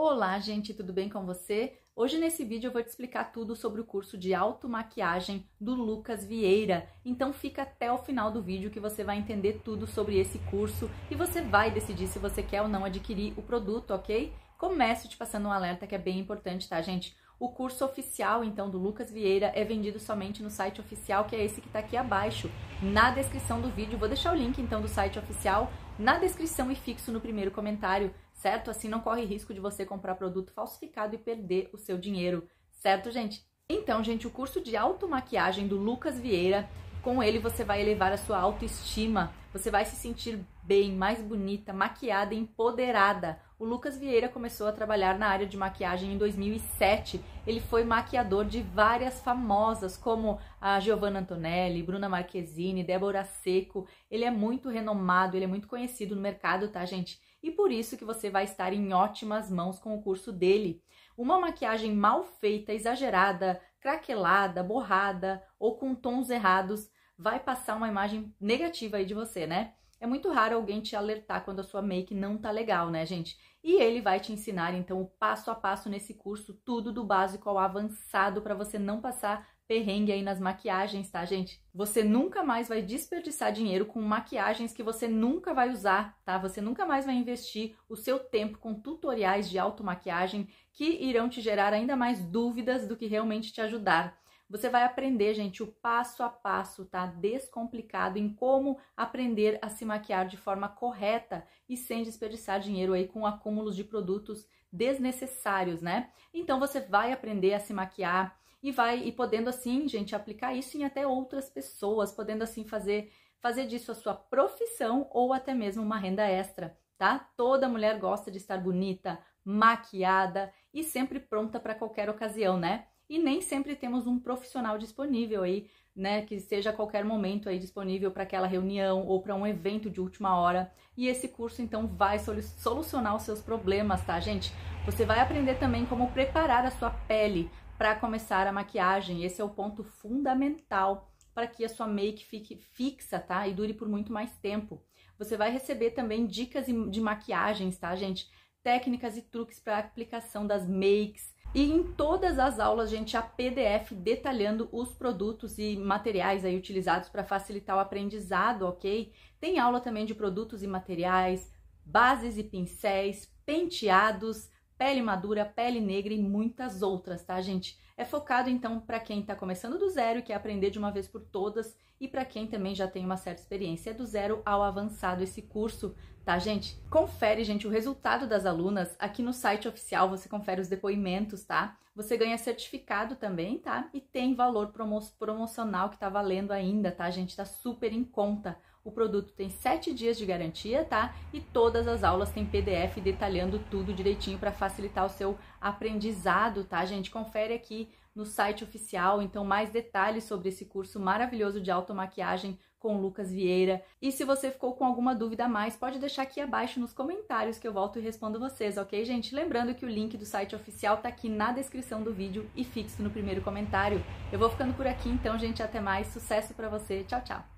Olá, gente, tudo bem com você? Hoje nesse vídeo eu vou te explicar tudo sobre o curso de automaquiagem do Lucas Vieira. Então fica até o final do vídeo que você vai entender tudo sobre esse curso e você vai decidir se você quer ou não adquirir o produto, ok? Começo te passando um alerta que é bem importante, tá, gente? O curso oficial, então, do Lucas Vieira é vendido somente no site oficial, que é esse que está aqui abaixo, na descrição do vídeo. Vou deixar o link, então, do site oficial na descrição e fixo no primeiro comentário, certo? Assim não corre risco de você comprar produto falsificado e perder o seu dinheiro, certo, gente? Então, gente, o curso de automaquiagem do Lucas Vieira com ele você vai elevar a sua autoestima, você vai se sentir bem, mais bonita, maquiada, empoderada. O Lucas Vieira começou a trabalhar na área de maquiagem em 2007. Ele foi maquiador de várias famosas, como a Giovanna Antonelli, Bruna Marquezine, Débora Seco. Ele é muito renomado, ele é muito conhecido no mercado, tá, gente? E por isso que você vai estar em ótimas mãos com o curso dele. Uma maquiagem mal feita, exagerada, craquelada, borrada ou com tons errados, vai passar uma imagem negativa aí de você, né? É muito raro alguém te alertar quando a sua make não tá legal, né, gente? E ele vai te ensinar então o passo a passo nesse curso, tudo do básico ao avançado para você não passar perrengue aí nas maquiagens, tá, gente? Você nunca mais vai desperdiçar dinheiro com maquiagens que você nunca vai usar, tá? Você nunca mais vai investir o seu tempo com tutoriais de automaquiagem que irão te gerar ainda mais dúvidas do que realmente te ajudar. Você vai aprender, gente, o passo a passo, tá? Descomplicado em como aprender a se maquiar de forma correta e sem desperdiçar dinheiro aí com acúmulos de produtos desnecessários, né? Então você vai aprender a se maquiar, e vai e podendo assim, gente, aplicar isso em até outras pessoas, podendo assim fazer fazer disso a sua profissão ou até mesmo uma renda extra, tá? Toda mulher gosta de estar bonita, maquiada e sempre pronta para qualquer ocasião, né? e nem sempre temos um profissional disponível aí, né, que seja a qualquer momento aí disponível para aquela reunião ou para um evento de última hora. E esse curso então vai solucionar os seus problemas, tá, gente? Você vai aprender também como preparar a sua pele para começar a maquiagem. Esse é o ponto fundamental para que a sua make fique fixa, tá? E dure por muito mais tempo. Você vai receber também dicas de maquiagens, tá, gente? Técnicas e truques para aplicação das makes, e em todas as aulas, gente, há PDF detalhando os produtos e materiais aí utilizados para facilitar o aprendizado, ok? Tem aula também de produtos e materiais, bases e pincéis, penteados, pele madura, pele negra e muitas outras, tá, gente? É focado então para quem está começando do zero e quer aprender de uma vez por todas e para quem também já tem uma certa experiência. É do zero ao avançado esse curso, tá, gente? Confere, gente, o resultado das alunas aqui no site oficial, você confere os depoimentos, tá? Você ganha certificado também, tá? E tem valor promo promocional que está valendo ainda, tá, gente? Tá super em conta. O produto tem sete dias de garantia, tá? E todas as aulas têm PDF detalhando tudo direitinho para facilitar o seu aprendizado, tá, gente? Confere aqui no site oficial, então mais detalhes sobre esse curso maravilhoso de automaquiagem com Lucas Vieira. E se você ficou com alguma dúvida a mais, pode deixar aqui abaixo nos comentários que eu volto e respondo vocês, ok, gente? Lembrando que o link do site oficial tá aqui na descrição do vídeo e fixo no primeiro comentário. Eu vou ficando por aqui, então, gente, até mais. Sucesso para você. Tchau, tchau.